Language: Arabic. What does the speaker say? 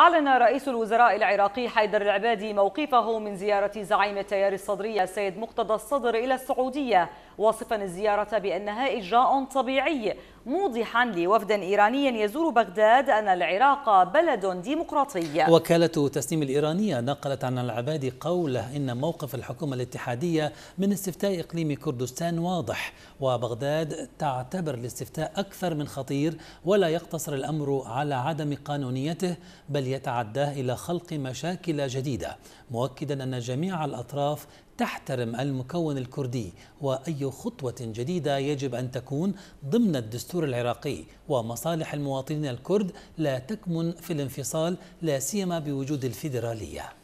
أعلن رئيس الوزراء العراقي حيدر العبادي موقفه من زيارة زعيم التيار الصدري السيد مقتدى الصدر إلى السعودية واصفا الزيارة بأنها إجراء طبيعي موضحا لوفد إيراني يزور بغداد أن العراق بلد ديمقراطي وكالة تسنيم الإيرانية نقلت عن العبادي قوله إن موقف الحكومة الاتحادية من استفتاء إقليم كردستان واضح وبغداد تعتبر الاستفتاء أكثر من خطير ولا يقتصر الأمر على عدم قانونيته بل يتعداه إلى خلق مشاكل جديدة مؤكدا أن جميع الأطراف تحترم المكون الكردي وأي خطوة جديدة يجب أن تكون ضمن الدستور العراقي ومصالح المواطنين الكرد لا تكمن في الانفصال لا سيما بوجود الفيدرالية